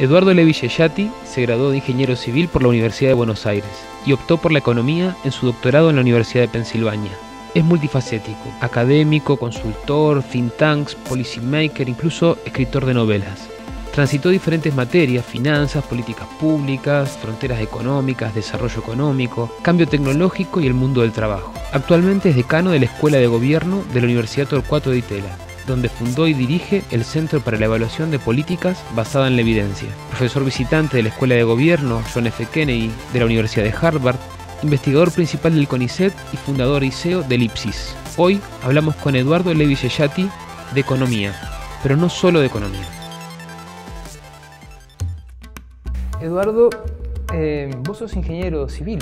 Eduardo Levillellati se graduó de ingeniero civil por la Universidad de Buenos Aires y optó por la economía en su doctorado en la Universidad de Pensilvania. Es multifacético, académico, consultor, think tanks, policymaker, incluso escritor de novelas. Transitó diferentes materias, finanzas, políticas públicas, fronteras económicas, desarrollo económico, cambio tecnológico y el mundo del trabajo. Actualmente es decano de la Escuela de Gobierno de la Universidad Torcuato de Itela donde fundó y dirige el Centro para la Evaluación de Políticas Basada en la Evidencia. Profesor visitante de la Escuela de Gobierno John F. Kennedy de la Universidad de Harvard, investigador principal del CONICET y fundador y CEO de Ipsis. Hoy hablamos con Eduardo Levi Yeyati de Economía, pero no solo de Economía. Eduardo, eh, vos sos ingeniero civil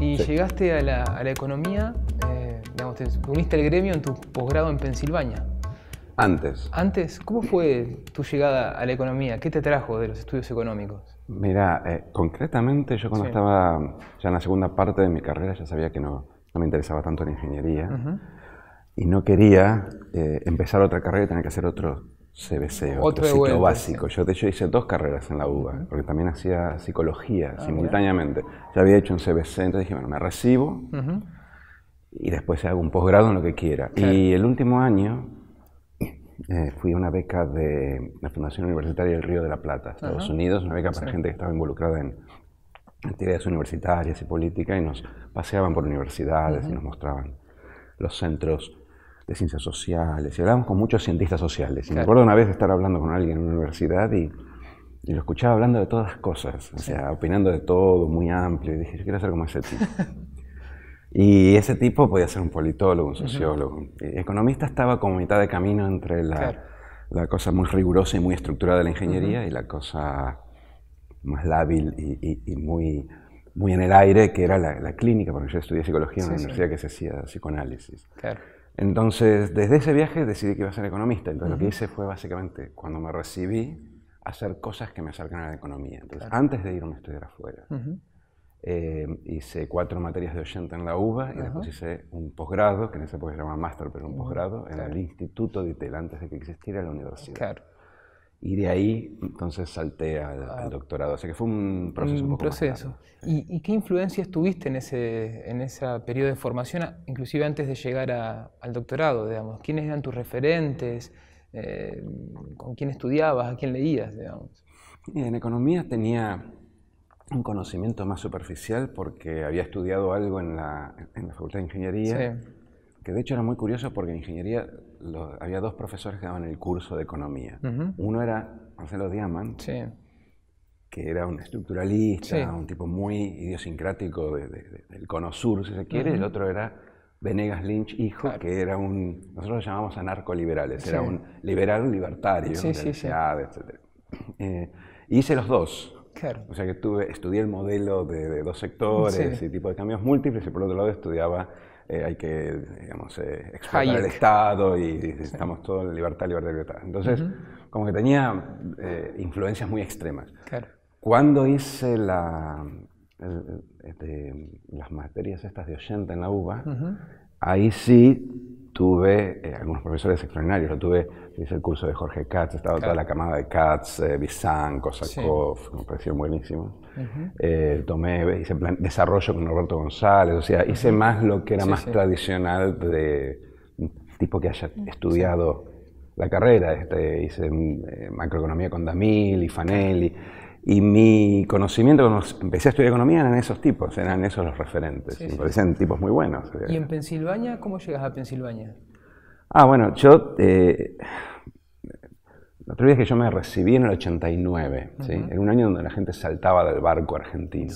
y llegaste a la, economía, eh, digamos, te uniste al gremio en tu posgrado en Pensilvania. Antes. Antes, ¿cómo fue tu llegada a la economía? ¿Qué te trajo de los estudios económicos? Mira, eh, concretamente yo cuando estaba ya en la segunda parte de mi carrera ya sabía que no, no me interesaba tanto la ingeniería y no quería eh, empezar otra carrera y tener que hacer otro CBC, otro, otro ciclo básico. Yo de hecho hice dos carreras en la UBA, porque también hacía psicología ah, simultáneamente. Ya había hecho un CBC, entonces dije, bueno, me recibo y después hago un posgrado en lo que quiera. Y el último año eh, fui a una beca de la Fundación Universitaria del Río de la Plata, Estados Unidos, una beca para gente que estaba involucrada en actividades universitarias y política y nos paseaban por universidades y nos mostraban los centros de ciencias sociales y hablábamos con muchos cientistas sociales. Y me acuerdo una vez de estar hablando con alguien en una universidad y, y lo escuchaba hablando de todas las cosas, o sea, opinando de todo, muy amplio, y dije, yo quiero ser como ese tipo. Y ese tipo podía ser un politólogo, un sociólogo. Economista estaba como mitad de camino entre la, cosa muy rigurosa y muy estructurada de la ingeniería y la cosa más lábil y, muy, muy en el aire que era la, clínica, porque yo estudié psicología en una universidad que se hacía psicoanálisis. Entonces, desde ese viaje decidí que iba a ser economista. Entonces, lo que hice fue básicamente, cuando me recibí, hacer cosas que me acercan a la economía. Entonces, antes de irme a estudiar afuera. Em, hice cuatro materias de 80 en la UBA y después hice un posgrado, que en esa época se llamaba máster, pero un posgrado, en el Instituto de Tel, antes de que existiera la universidad. Claro. Y de ahí entonces salté al, ah. doctorado. O sea que fue un proceso un, poco proceso. ¿Y, ¿Y, qué influencias tuviste en ese, en esa periodo de formación, inclusive antes de llegar a, al doctorado? digamos ¿Quiénes eran tus referentes? Eh, ¿Con quién estudiabas? ¿A quién leías? Digamos? en economía tenía un conocimiento más superficial porque había estudiado algo en la, Facultad de Ingeniería, que de hecho era muy curioso porque en Ingeniería había dos profesores que daban el curso de Economía. Uno era Marcelo Diamant, que era un estructuralista, un tipo muy idiosincrático del cono sur, si se quiere, el otro era Venegas Lynch, hijo, que era un, nosotros lo llamamos anarcoliberales, era un liberal libertario, etc. Eh, hice los dos. O sea que estudié el modelo de, dos sectores y tipo de cambios múltiples y por otro lado estudiaba eh, hay que, digamos, eh, explotar el Estado y, estamos todos en libertad, libertad, libertad. Entonces, como que tenía eh, influencias muy extremas. Cuando hice la, este, las materias estas de 80 en la UBA, ahí sí tuve eh, algunos profesores extraordinarios. Lo tuve, hice el curso de Jorge Katz, estaba toda la camada de Katz, eh, Kosakov, me pareció buenísimo. Eh, tomé, hice desarrollo con Roberto González, o sea, hice más lo que era más tradicional de tipo que haya estudiado la carrera. Este, hice mm, eh, macroeconomía con Damil y Fanelli. Y mi conocimiento, cuando empecé a estudiar economía, eran esos tipos, eran esos los referentes. me parecían tipos muy buenos. ¿Y en Pensilvania? ¿Cómo llegas a Pensilvania? Ah, bueno, yo. Eh, la otra vez que yo me recibí en el 89, en un año donde la gente saltaba del barco argentino.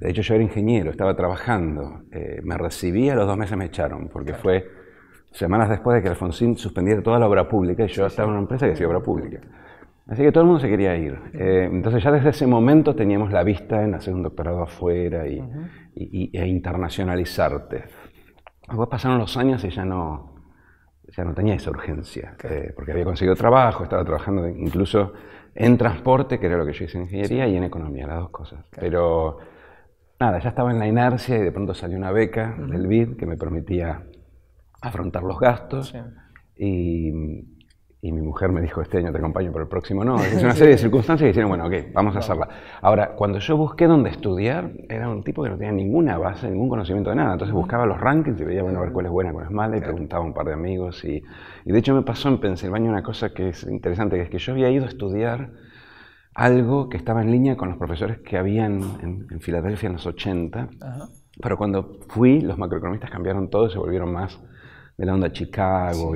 De hecho, yo era ingeniero, estaba trabajando. Eh, me recibí, a los dos meses me echaron, porque fue semanas después de que Alfonsín suspendiera toda la obra pública y yo estaba en una empresa que hacía obra pública. Así que todo el mundo se quería ir. Eh, entonces ya desde ese momento teníamos la vista en hacer un doctorado afuera y, e internacionalizarte. luego pasaron los años y ya no, ya no tenía esa urgencia, eh, porque había conseguido trabajo, estaba trabajando incluso en transporte, que era lo que yo hice en ingeniería, y en economía, las dos cosas. Pero nada, ya estaba en la inercia y de pronto salió una beca del BID que me permitía afrontar los gastos. Y y mi mujer me dijo, este año te acompaño, pero el próximo no. Es una serie de circunstancias que dijeron, bueno, ok, vamos a hacerla. Ahora, cuando yo busqué dónde estudiar, era un tipo que no tenía ninguna base, ningún conocimiento de nada. Entonces buscaba los rankings y veía, bueno, a ver cuál es buena, cuál es mala, y preguntaba a un par de amigos. Y, de hecho me pasó en Pensilvania una cosa que es interesante, que es que yo había ido a estudiar algo que estaba en línea con los profesores que habían en, Filadelfia en los 80, pero cuando fui, los macroeconomistas cambiaron todo y se volvieron más de la onda Chicago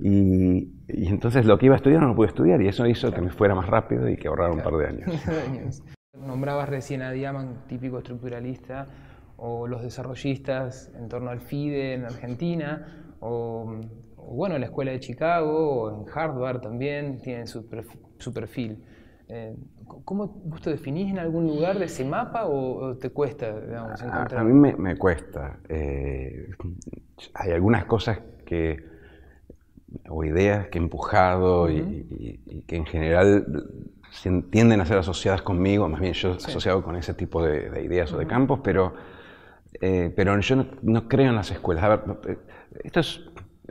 y, entonces lo que iba a estudiar no lo pude estudiar y eso hizo que me fuera más rápido y que ahorrara un par de años. Nombrabas recién a Diamant, típico estructuralista, o los desarrollistas en torno al FIDE en Argentina, o, bueno, la Escuela de Chicago, o en Hardware también tienen su, perfil. Eh, ¿Cómo te definís en algún lugar de ese mapa o, te cuesta, encontrar? A, mí me, cuesta. Eh, hay algunas cosas que o ideas que he empujado y, que en general tienden a ser asociadas conmigo, más bien yo asociado con ese tipo de, ideas o de campos, pero, eh, pero yo no, creo en las escuelas. A ver, esto es,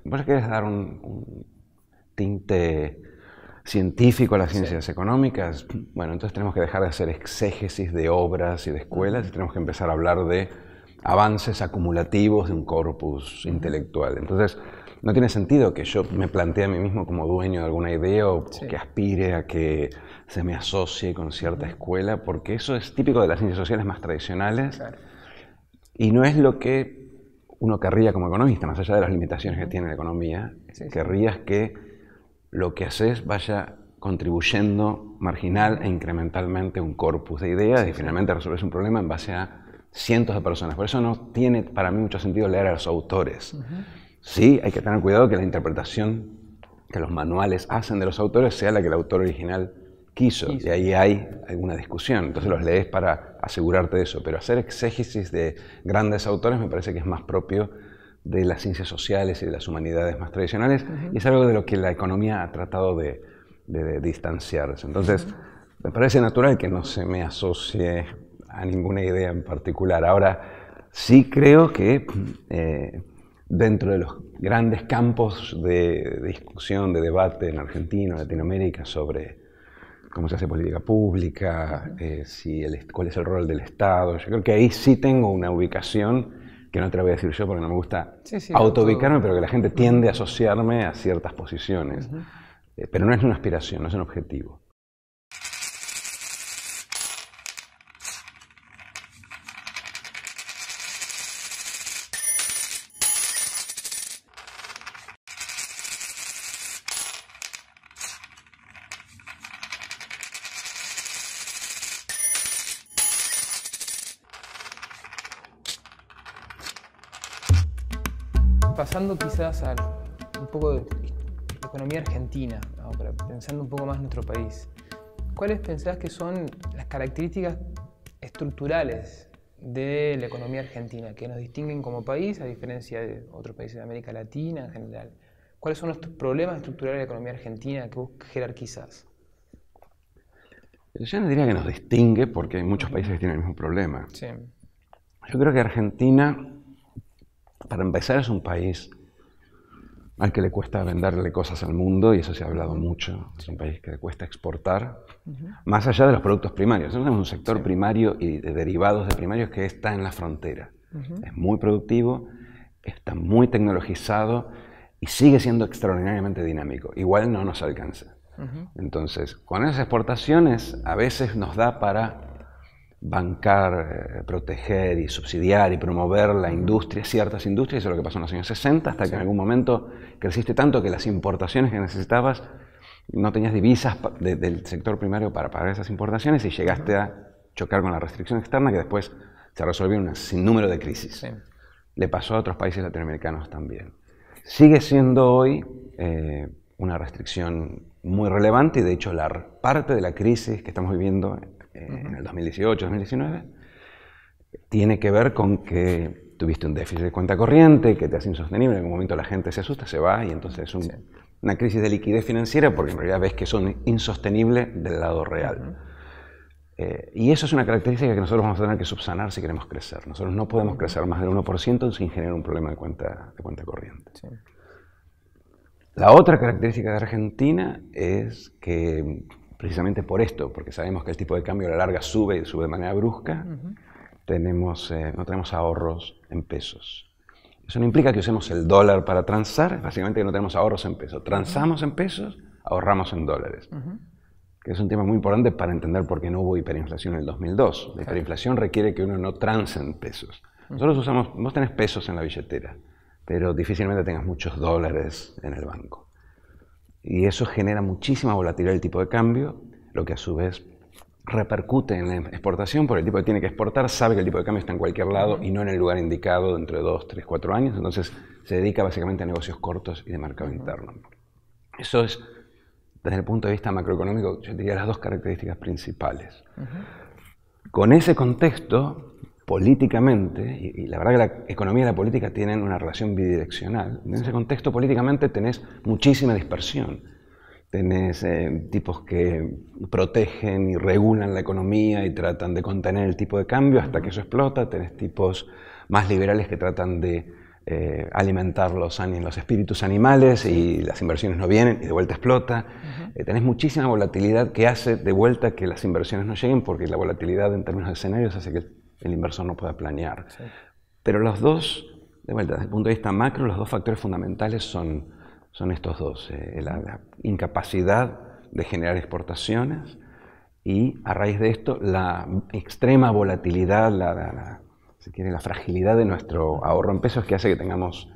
vos querés dar un, tinte científico a las ciencias económicas, bueno, entonces tenemos que dejar de hacer exégesis de obras y de escuelas y tenemos que empezar a hablar de avances acumulativos de un corpus intelectual. Entonces, no tiene sentido que yo me plantee a mí mismo como dueño de alguna idea o que aspire a que se me asocie con cierta escuela, porque eso es típico de las ciencias sociales más tradicionales y no es lo que uno querría como economista, más allá de las limitaciones que tiene la economía, querrías que lo que haces vaya contribuyendo marginal e incrementalmente un corpus de ideas y finalmente resolves un problema en base a cientos de personas. Por eso no tiene para mí mucho sentido leer a los autores. Sí, hay que tener cuidado que la interpretación que los manuales hacen de los autores sea la que el autor original quiso. Y ahí hay alguna discusión. Entonces los lees para asegurarte de eso. Pero hacer exégesis de grandes autores me parece que es más propio de las ciencias sociales y de las humanidades más tradicionales. Y es algo de lo que la economía ha tratado de, de, distanciarse. Entonces, me parece natural que no se me asocie a ninguna idea en particular. Ahora, sí creo que... Eh, dentro de los grandes campos de discusión, de debate en Argentina, Latinoamérica, sobre cómo se hace política pública, eh, cuál es el rol del Estado. Yo creo que ahí sí tengo una ubicación que no te la voy a decir yo porque no me gusta auto ubicarme, pero que la gente tiende a asociarme a ciertas posiciones. Eh, pero no es una aspiración, no es un objetivo. a un poco de economía argentina, pensando un poco más en nuestro país, ¿cuáles pensás que son las características estructurales de la economía argentina que nos distinguen como país a diferencia de otros países de América Latina en general? ¿Cuáles son los problemas estructurales de la economía argentina que vos jerarquizás? Yo no diría que nos distingue porque hay muchos países que tienen el mismo problema. Yo creo que Argentina, para empezar, es un país al que le cuesta venderle cosas al mundo, y eso se ha hablado mucho, es un país que le cuesta exportar, más allá de los productos primarios. Nosotros tenemos un sector primario y de derivados de primarios que está en la frontera. Es muy productivo, está muy tecnologizado y sigue siendo extraordinariamente dinámico. Igual no nos alcanza. Entonces, con esas exportaciones a veces nos da para bancar, eh, proteger y subsidiar y promover la industria, ciertas industrias, eso es lo que pasó en los años 60, hasta que en algún momento creciste tanto que las importaciones que necesitabas, no tenías divisas del sector primario para pagar esas importaciones y llegaste a chocar con la restricción externa que después se resolvió en un sinnúmero de crisis. Le pasó a otros países latinoamericanos también. Sigue siendo hoy eh, una restricción muy relevante y de hecho la parte de la crisis que estamos viviendo eh, en el 2018, 2019, tiene que ver con que tuviste un déficit de cuenta corriente que te hace insostenible. En algún momento la gente se asusta, se va y entonces es una crisis de liquidez financiera porque en realidad ves que son insostenibles del lado real. Eh, y eso es una característica que nosotros vamos a tener que subsanar si queremos crecer. Nosotros no podemos crecer más del 1% sin generar un problema de cuenta, de cuenta corriente. La otra característica de Argentina es que precisamente por esto, porque sabemos que el tipo de cambio a la larga sube y sube de manera brusca, tenemos, eh, no tenemos ahorros en pesos. Eso no implica que usemos el dólar para transar, básicamente no tenemos ahorros en pesos. Transamos en pesos, ahorramos en dólares. Que es un tema muy importante para entender por qué no hubo hiperinflación en el 2002. La hiperinflación requiere que uno no transe en pesos. Nosotros usamos, vos tenés pesos en la billetera, pero difícilmente tengas muchos dólares en el banco. Y eso genera muchísima volatilidad del tipo de cambio, lo que a su vez repercute en la exportación, porque el tipo que tiene que exportar sabe que el tipo de cambio está en cualquier lado y no en el lugar indicado dentro de dos, tres, cuatro años, entonces se dedica básicamente a negocios cortos y de mercado interno. Eso es, desde el punto de vista macroeconómico, yo diría las dos características principales. Con ese contexto, políticamente, y, la verdad que la economía y la política tienen una relación bidireccional, en ese contexto políticamente tenés muchísima dispersión. Tenés eh, tipos que protegen y regulan la economía y tratan de contener el tipo de cambio hasta que eso explota. Tenés tipos más liberales que tratan de eh, alimentar los, espíritus animales y las inversiones no vienen y de vuelta explota. Eh, tenés muchísima volatilidad que hace de vuelta que las inversiones no lleguen porque la volatilidad en términos de escenarios hace que el inversor no pueda planear. Pero los dos, de vuelta, desde el punto de vista macro, los dos factores fundamentales son, son estos dos, eh, la, incapacidad de generar exportaciones y a raíz de esto la extrema volatilidad, la, quiere, la fragilidad de nuestro ahorro en pesos que hace que tengamos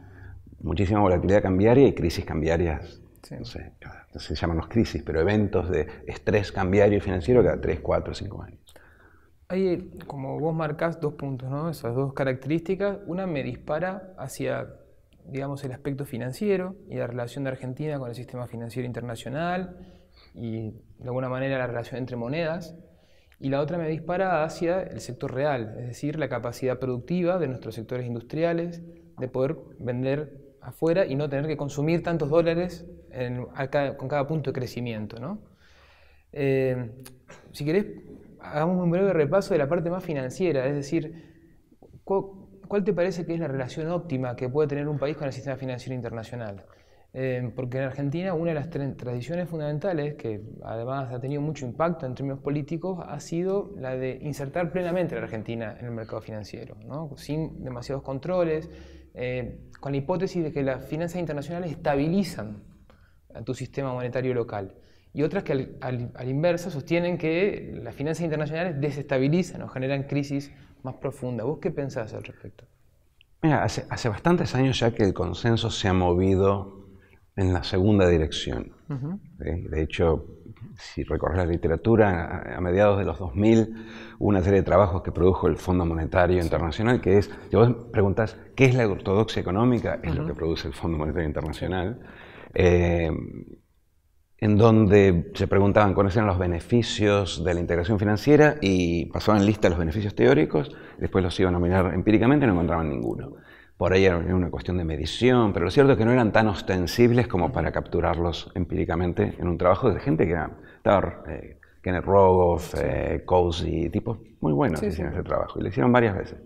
muchísima volatilidad cambiaria y crisis cambiarias. No sé, se llaman los crisis, pero eventos de estrés cambiario y financiero cada 3, 4, 5 años. Hay, como vos marcás, dos puntos, ¿no? Esas dos características. Una me dispara hacia, digamos, el aspecto financiero y la relación de Argentina con el sistema financiero internacional y, de alguna manera, la relación entre monedas. Y la otra me dispara hacia el sector real, es decir, la capacidad productiva de nuestros sectores industriales de poder vender afuera y no tener que consumir tantos dólares con cada punto de crecimiento, ¿no? Eh, si querés, hagamos un breve repaso de la parte más financiera, es decir, ¿cuál te parece que es la relación óptima que puede tener un país con el sistema financiero internacional? Eh, porque en Argentina una de las tradiciones fundamentales, que además ha tenido mucho impacto en términos políticos, ha sido la de insertar plenamente a la Argentina en el mercado financiero, sin demasiados controles, eh, con la hipótesis de que las finanzas internacionales estabilizan a tu sistema monetario local y otras que al, inverso sostienen que las finanzas internacionales desestabilizan o generan crisis más profundas. ¿Vos qué pensás al respecto? Mira, hace, bastantes años ya que el consenso se ha movido en la segunda dirección. De hecho, si recorres la literatura, a mediados de los 2000, hubo una serie de trabajos que produjo el Fondo Monetario Internacional, que es, si vos preguntás, ¿qué es la ortodoxia económica? Es lo que produce el Fondo Monetario Internacional. Eh, en donde se preguntaban cuáles eran los beneficios de la integración financiera y pasaban lista los beneficios teóricos, después los iban a mirar empíricamente y no encontraban ninguno. Por ahí era una cuestión de medición, pero lo cierto es que no eran tan ostensibles como para capturarlos empíricamente en un trabajo de gente que era, estaba, eh, Kenneth Rogoff, eh, Cozy, tipos muy buenos que hicieron ese trabajo y lo hicieron varias veces.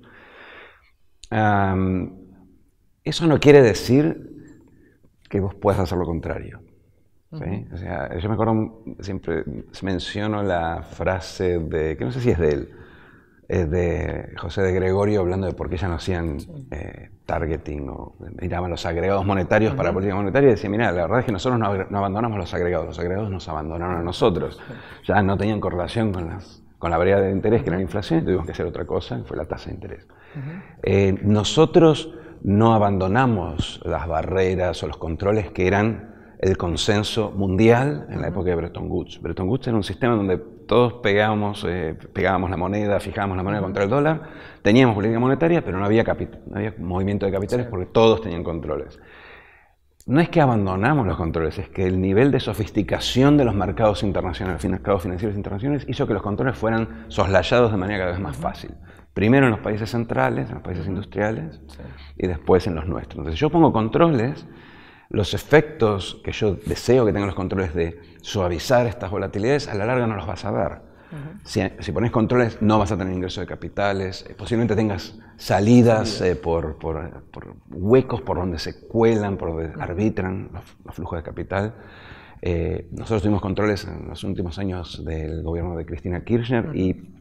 eso no quiere decir que vos puedas hacer lo contrario. O sea, yo me acuerdo, siempre menciono la frase de, que no sé si es de él, es de José de Gregorio hablando de por qué ya no hacían eh, targeting o miraban los agregados monetarios para la política monetaria y decía, mira, la verdad es que nosotros no, abandonamos los agregados, los agregados nos abandonaron a nosotros, ya no tenían correlación con las con la variedad de interés, que era la inflación, tuvimos que hacer otra cosa, fue la tasa de interés. Eh, nosotros no abandonamos las barreras o los controles que eran el consenso mundial en la época de Bretton Woods. Bretton Woods era un sistema donde todos pegábamos, eh, la moneda, fijábamos la moneda contra el dólar, teníamos política monetaria, pero no había, movimiento de capitales porque todos tenían controles. No es que abandonamos los controles, es que el nivel de sofisticación de los mercados internacionales, financieros internacionales, hizo que los controles fueran soslayados de manera cada vez más fácil. Primero en los países centrales, en los países industriales, y después en los nuestros. Entonces yo pongo controles los efectos que yo deseo que tengan los controles de suavizar estas volatilidades, a la larga no los vas a ver. si, pones controles, no vas a tener ingresos de capitales, eh, posiblemente tengas salidas, eh, por, huecos por donde se cuelan, por donde arbitran los, flujos de capital. Eh, nosotros tuvimos controles en los últimos años del gobierno de Cristina Kirchner y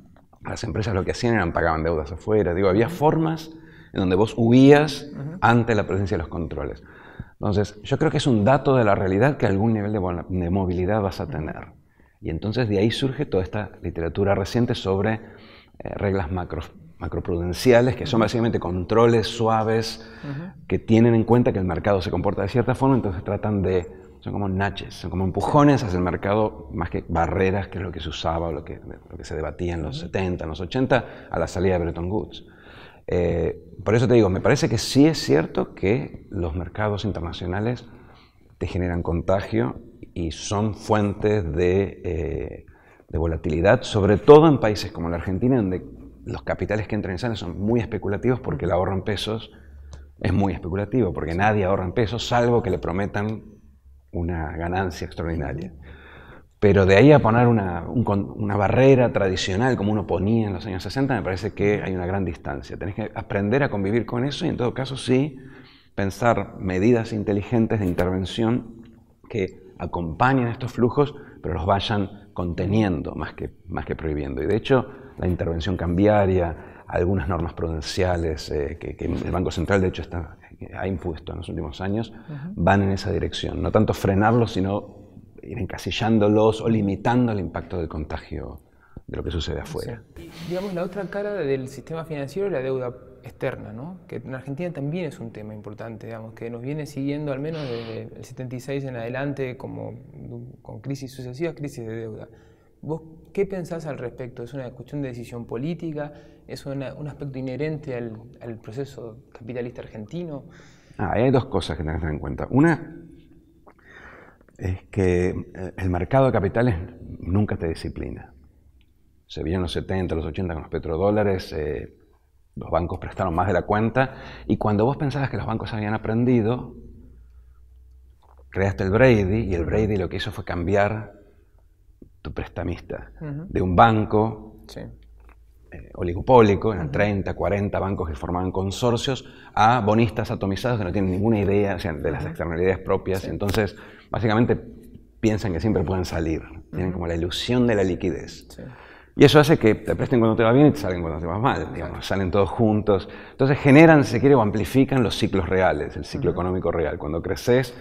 las empresas lo que hacían eran pagaban deudas afuera. Digo, había formas en donde vos huías ante la presencia de los controles. Entonces, yo creo que es un dato de la realidad que algún nivel de, movilidad vas a tener. Y entonces de ahí surge toda esta literatura reciente sobre eh, reglas macroprudenciales, que son básicamente controles suaves que tienen en cuenta que el mercado se comporta de cierta forma, entonces tratan de, son como naches, son como empujones hacia el mercado, más que barreras, que es lo que se usaba o lo que, se debatía en los 70, en los 80, a la salida de Bretton Woods. Eh, por eso te digo, me parece que sí es cierto que los mercados internacionales te generan contagio y son fuentes eh, de, volatilidad, sobre todo en países como la Argentina, donde los capitales que entran y salen son muy especulativos porque el ahorro en pesos es muy especulativo, porque nadie ahorra en pesos salvo que le prometan una ganancia extraordinaria. Pero de ahí a poner una, barrera tradicional como uno ponía en los años 60, me parece que hay una gran distancia. Tenés que aprender a convivir con eso y en todo caso sí pensar medidas inteligentes de intervención que acompañen estos flujos, pero los vayan conteniendo más que, más que prohibiendo. Y de hecho, la intervención cambiaria, algunas normas prudenciales eh, que, el Banco Central de hecho eh, ha impuesto en los últimos años, van en esa dirección. No tanto frenarlos, sino ir encasillándolos o limitando el impacto del contagio de lo que sucede afuera. digamos, la otra cara del sistema financiero es la deuda externa, ¿no? que en Argentina también es un tema importante, digamos, que nos viene siguiendo al menos desde el 76 en adelante como, con crisis sucesivas, crisis de deuda. ¿Vos qué pensás al respecto? ¿Es una cuestión de decisión política? ¿Es un aspecto inherente al, al proceso capitalista argentino? Ah, hay dos cosas que tenés que tener en cuenta. Una es que eh, el mercado de capitales nunca te disciplina. Se en los 70, los 80 con los petrodólares, eh, los bancos prestaron más de la cuenta, y cuando vos pensabas que los bancos habían aprendido, creaste el Brady, y el Brady lo que hizo fue cambiar tu prestamista de un banco sí. Eh, oligopólico, eran 30, 40 bancos que formaban consorcios, a bonistas atomizados que no tienen ninguna idea de las externalidades propias. Entonces, básicamente piensan que siempre pueden salir, tienen como la ilusión de la liquidez. Y eso hace que te presten cuando te va bien y te salen cuando te va mal, salen todos juntos. Entonces generan, si se quiere, o amplifican los ciclos reales, el ciclo económico real. Cuando creces,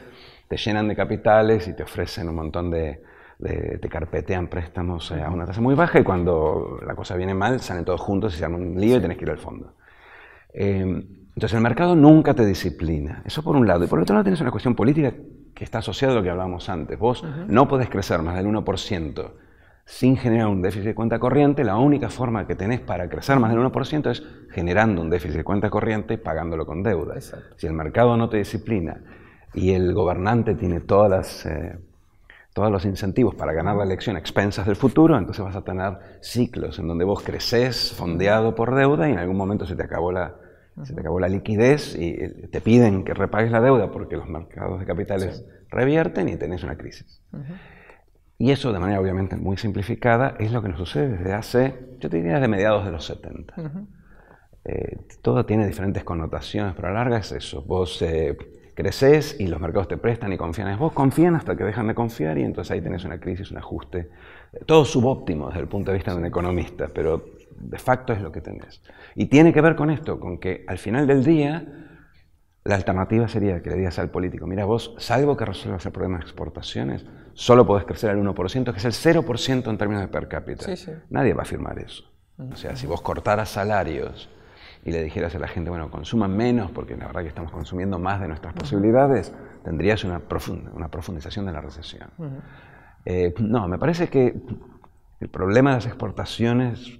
te llenan de capitales y te ofrecen un montón de, te carpetean préstamos eh, a una tasa muy baja y cuando la cosa viene mal salen todos juntos y se hacen un lío y tienes que ir al fondo. Em, entonces el mercado nunca te disciplina, eso por un lado. Y por otro lado tienes una cuestión política que está asociada a lo que hablábamos antes. Vos no podés crecer más del 1% sin generar un déficit de cuenta corriente, la única forma que tenés para crecer más del 1% es generando un déficit de cuenta corriente y pagándolo con deuda. Si el mercado no te disciplina y el gobernante tiene todas las eh, todos los incentivos para ganar la elección a expensas del futuro, entonces vas a tener ciclos en donde vos creces fondeado por deuda y en algún momento se te acabó la, acabó la liquidez y eh, te piden que repagues la deuda porque los mercados de capitales revierten y tenés una crisis. Y eso, de manera obviamente muy simplificada, es lo que nos sucede desde hace, yo te diría de mediados de los 70. Eh, todo tiene diferentes connotaciones, pero a la larga es eso. Vos eh, creces y los mercados te prestan y confían en vos, confían hasta que dejan de confiar y entonces ahí tenés una crisis, un ajuste. Todo subóptimo desde el punto de vista de un economista, pero de facto es lo que tenés. Y tiene que ver con esto, con que al final del día la alternativa sería que le digas al político, mira vos, salvo que resuelvas el problema de exportaciones, solo podés crecer al 1%, que es el 0% en términos de per cápita. Nadie va a firmar eso. O sea, si vos cortaras salarios y le dijeras a la gente, bueno, consuman menos, porque la verdad que estamos consumiendo más de nuestras posibilidades, tendrías una, profunda, una profundización de la recesión. Eh, no, me parece que el problema de las exportaciones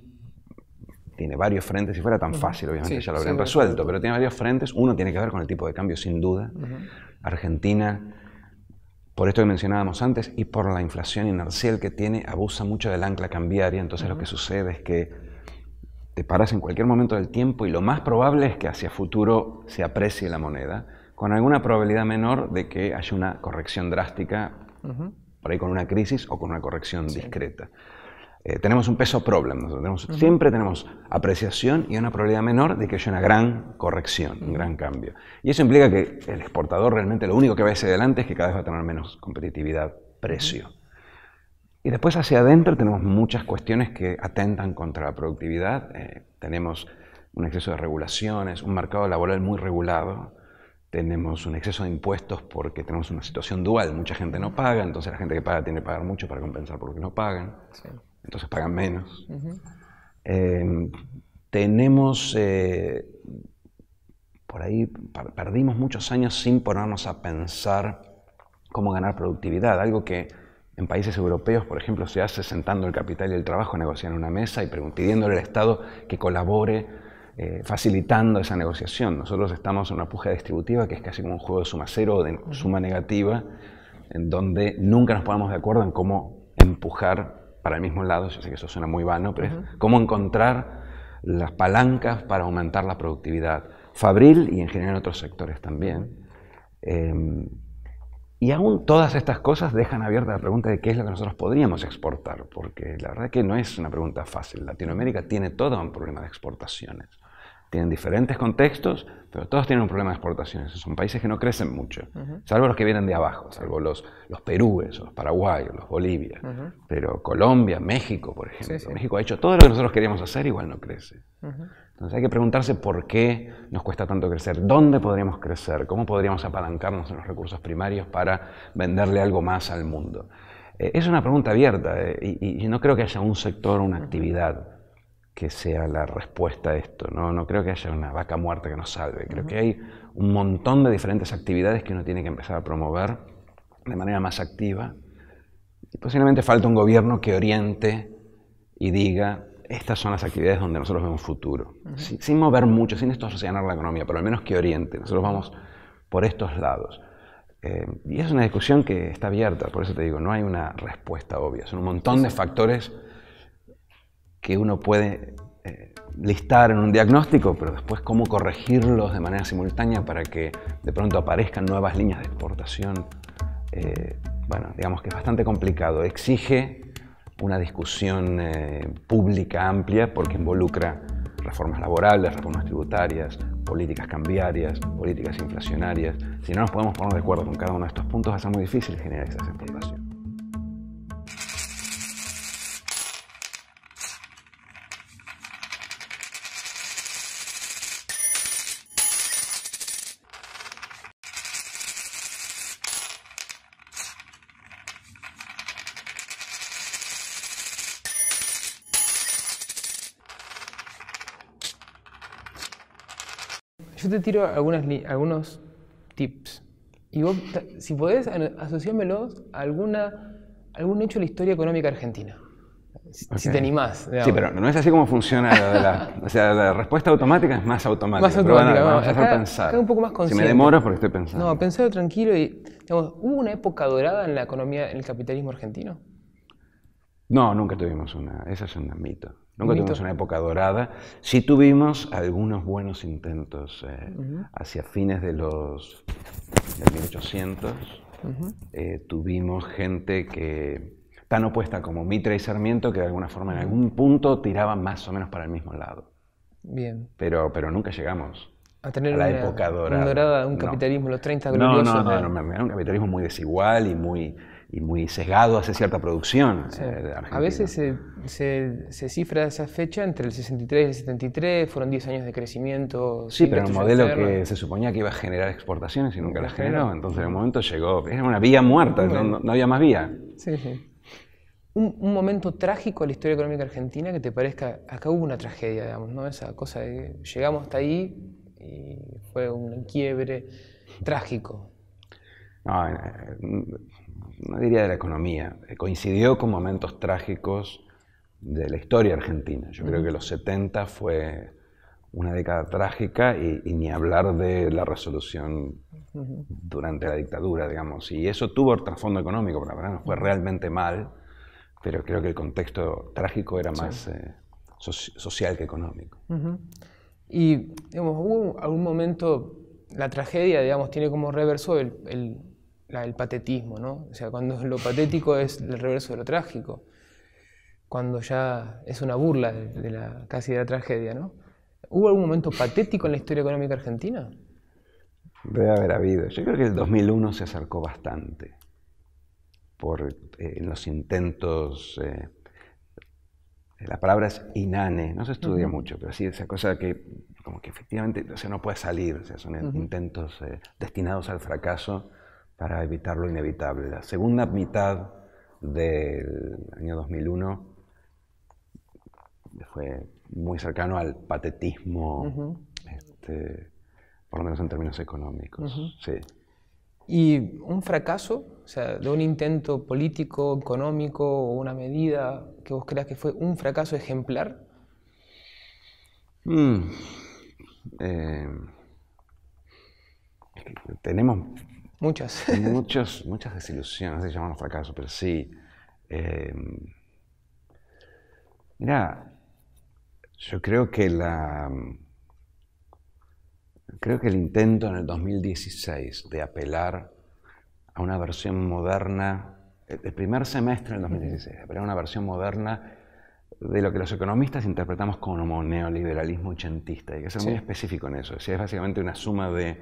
tiene varios frentes, si fuera tan fácil, obviamente ya lo habrían resuelto, pero tiene varios frentes. Uno tiene que ver con el tipo de cambio, sin duda. Argentina, por esto que mencionábamos antes, y por la inflación inercial que tiene, abusa mucho del ancla cambiaria, entonces lo que sucede es que te paras en cualquier momento del tiempo y lo más probable es que hacia futuro se aprecie la moneda, con alguna probabilidad menor de que haya una corrección drástica, por ahí con una crisis o con una corrección discreta. Eh, tenemos un peso problem, siempre tenemos apreciación y una probabilidad menor de que haya una gran corrección, un gran cambio. Y eso implica que el exportador realmente lo único que va hacia adelante es que cada vez va a tener menos competitividad, precio. Y después hacia adentro tenemos muchas cuestiones que atentan contra la productividad. Eh, tenemos un exceso de regulaciones, un mercado laboral muy regulado, tenemos un exceso de impuestos porque tenemos una situación dual. Mucha gente no paga, entonces la gente que paga tiene que pagar mucho para compensar por lo que no pagan. Entonces pagan menos. Em, tenemos, eh, por ahí, perdimos muchos años sin ponernos a pensar cómo ganar productividad, algo que en países europeos, por ejemplo, se hace sentando el capital y el trabajo, a negociar en una mesa y pidiéndole al Estado que colabore eh, facilitando esa negociación. Nosotros estamos en una puja distributiva que es casi como un juego de suma cero o de suma negativa, en donde nunca nos ponemos de acuerdo en cómo empujar para el mismo lado. Yo sé que eso suena muy vano, pero es cómo encontrar las palancas para aumentar la productividad. Fabril y en general en otros sectores también. Em, y aún todas estas cosas dejan abierta la pregunta de qué es lo que nosotros podríamos exportar, porque la verdad que no es una pregunta fácil. Latinoamérica tiene todo un problema de exportaciones. Tienen diferentes contextos, pero todos tienen un problema de exportaciones. Son países que no crecen mucho, salvo los que vienen de abajo, salvo los, los perúes, los paraguayos, los Bolivia Pero Colombia, México, por ejemplo. México ha hecho todo lo que nosotros queríamos hacer, igual no crece. Entonces hay que preguntarse por qué nos cuesta tanto crecer, dónde podríamos crecer, cómo podríamos apalancarnos en los recursos primarios para venderle algo más al mundo. Eh, es una pregunta abierta eh, y, no creo que haya un sector o una actividad que sea la respuesta a esto. ¿no? no creo que haya una vaca muerta que nos salve. Creo que hay un montón de diferentes actividades que uno tiene que empezar a promover de manera más activa. Y posiblemente falta un gobierno que oriente y diga estas son las actividades donde nosotros vemos futuro. sin, mover mucho, sin esto asociar la economía, pero al menos que oriente. Nosotros vamos por estos lados. Eh, y es una discusión que está abierta, por eso te digo, no hay una respuesta obvia. Son un montón de factores que uno puede eh, listar en un diagnóstico, pero después cómo corregirlos de manera simultánea para que de pronto aparezcan nuevas líneas de exportación. Eh, bueno, digamos que es bastante complicado. Exige una discusión eh, pública amplia porque involucra reformas laborales, reformas tributarias, políticas cambiarias, políticas inflacionarias. Si no nos podemos poner de acuerdo con cada uno de estos puntos, va a ser muy difícil generar esa exportaciones. yo te tiro algunos tips. Y vos, si podés, asociámelos a alguna, algún hecho de la historia económica argentina. Si, te animás. Sí, pero no es así como funciona la, o sea, la respuesta automática es más automática. Más automática. vamos, a hacer pensar. Acá me demoro porque estoy pensando. No, pensado tranquilo y digamos, hubo una época dorada en la economía, en el capitalismo argentino. No, nunca tuvimos una. Esa es un mito. Nunca tuvimos una época dorada. Sí tuvimos algunos buenos intentos eh, hacia fines de los 1800. Eh, tuvimos gente que tan opuesta como Mitre y Sarmiento que de alguna forma en algún punto tiraban más o menos para el mismo lado. Bien. Pero, pero nunca llegamos a tener la una, época dorada. Un, dorada, un capitalismo, los 30 gloriosos. no, ¿eh? no, no, era un capitalismo muy desigual y muy y muy sesgado hace cierta producción. Eh, de Argentina. a veces se, cifra esa fecha entre el 63 y el 73, fueron 10 años de crecimiento. Sí, pero era un modelo que se suponía que iba a generar exportaciones y nunca las generó. Entonces en un momento llegó, era una vía muerta, no, había más vía. Sí, sí. Un, momento trágico en la historia económica argentina que te parezca, acá hubo una tragedia, digamos, ¿no? Esa cosa de llegamos hasta ahí y fue un quiebre trágico. No, no diría de la economía, eh, coincidió con momentos trágicos de la historia argentina. Yo creo que los 70 fue una década trágica y, ni hablar de la resolución durante la dictadura, digamos. Y eso tuvo el trasfondo económico, pero la verdad no fue realmente mal, pero creo que el contexto trágico era más eh, social que económico. Y, digamos, hubo algún momento, la tragedia, digamos, tiene como reverso el la, el patetismo, ¿no? O sea, cuando lo patético es el reverso de lo trágico, cuando ya es una burla de, la, casi de la tragedia, ¿no? ¿Hubo algún momento patético en la historia económica argentina? Debe haber habido. Yo creo que el 2001 se acercó bastante por eh, los intentos. Eh, la palabra es inane, no se estudia mucho, pero sí, esa cosa que como que efectivamente no puede salir, o sea, son intentos eh, destinados al fracaso para evitar lo inevitable. La segunda mitad del año 2001 fue muy cercano al patetismo, este, por lo menos en términos económicos. ¿Y un fracaso? O sea, de un intento político, económico o una medida que vos creas que fue un fracaso ejemplar? Mm. Eh, tenemos Muchas. Muchos, muchas desilusiones, se llaman fracasos, pero sí. Em, mira, yo creo que la. Creo que el intento en el 2016 de apelar a una versión moderna, el primer semestre del 2016, apelar a una versión moderna de lo que los economistas interpretamos como neoliberalismo ochentista. Hay que ser muy específico en eso. O es básicamente una suma de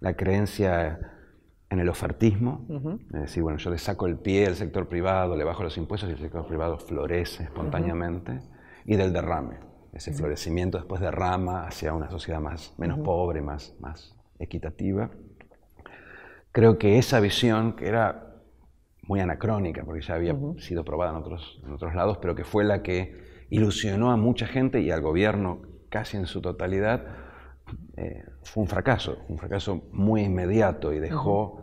la creencia en el ofertismo, es decir, bueno, yo le saco el pie al sector privado, le bajo los impuestos y el sector privado florece espontáneamente, y del derrame. Ese florecimiento después derrama hacia una sociedad más, menos pobre, más, más equitativa. Creo que esa visión, que era muy anacrónica, porque ya había sido probada en otros, otros lados, pero que fue la que ilusionó a mucha gente y al gobierno casi en su totalidad, eh, fue un fracaso, un fracaso muy inmediato y dejó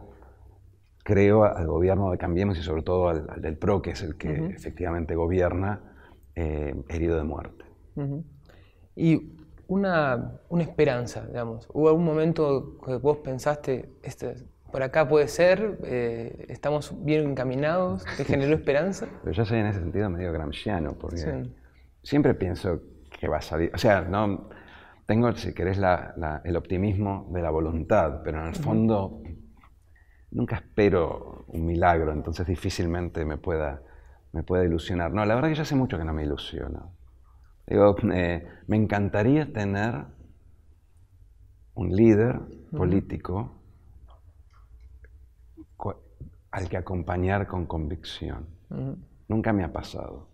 creo, al gobierno de Cambiemos y sobre todo al, del PRO, que es el que efectivamente gobierna, eh, herido de muerte. Y una, esperanza, digamos. ¿Hubo algún momento que vos pensaste, este, por acá puede ser, eh, estamos bien encaminados, que generó esperanza? Pero yo soy en ese sentido medio gramsciano, porque siempre pienso que va a salir, o sea, no, tengo, si querés, el optimismo de la voluntad, pero en el fondo nunca espero un milagro, entonces difícilmente me pueda, me pueda ilusionar. No, la verdad es que ya hace mucho que no me ilusiono. Eh, me encantaría tener un líder político al que acompañar con convicción. Nunca me ha pasado.